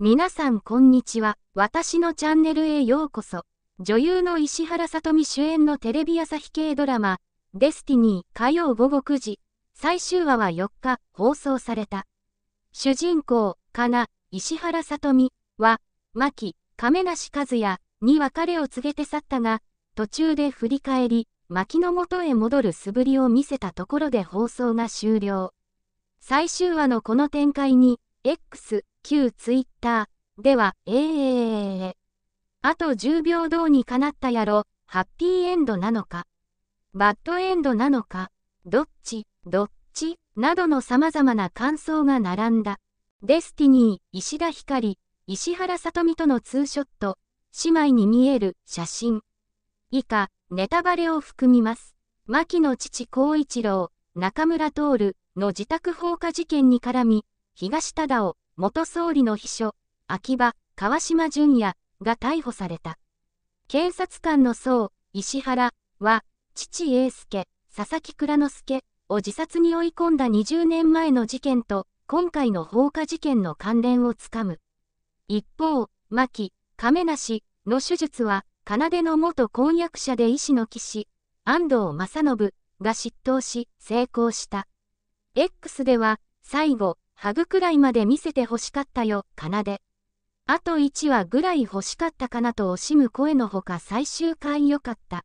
皆さんこんにちは。私のチャンネルへようこそ。女優の石原さとみ主演のテレビ朝日系ドラマ、デスティニー火曜午後9時、最終話は4日放送された。主人公、かな、石原さとみは、牧、亀梨和也に別れを告げて去ったが、途中で振り返り、牧の元へ戻る素振りを見せたところで放送が終了。最終話のこの展開に、X、旧ツイッターでは、えー、えあと10秒どうにかなったやろ、ハッピーエンドなのか、バッドエンドなのか、どっち、どっち、などの様々な感想が並んだ。デスティニー、石田ひかり、石原さとみとのツーショット、姉妹に見える写真。以下、ネタバレを含みます。牧野父光一郎、中村徹の自宅放火事件に絡み、東忠夫、元総理の秘書、秋葉、川島淳也が逮捕された。検察官の僧、石原は、父英介、佐々木蔵之介を自殺に追い込んだ20年前の事件と、今回の放火事件の関連をつかむ。一方、牧、亀梨の手術は、奏の元婚約者で医師の騎士、安藤正信が執刀し、成功した。X では、最後、ハグくらいまで見せて欲しかったよ、かなで。あと1話ぐらい欲しかったかなと惜しむ声のほか最終回良かった。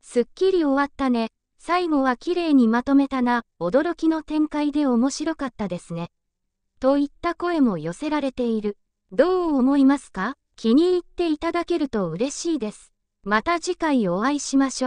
すっきり終わったね。最後は綺麗にまとめたな、驚きの展開で面白かったですね。といった声も寄せられている。どう思いますか気に入っていただけると嬉しいです。また次回お会いしましょう。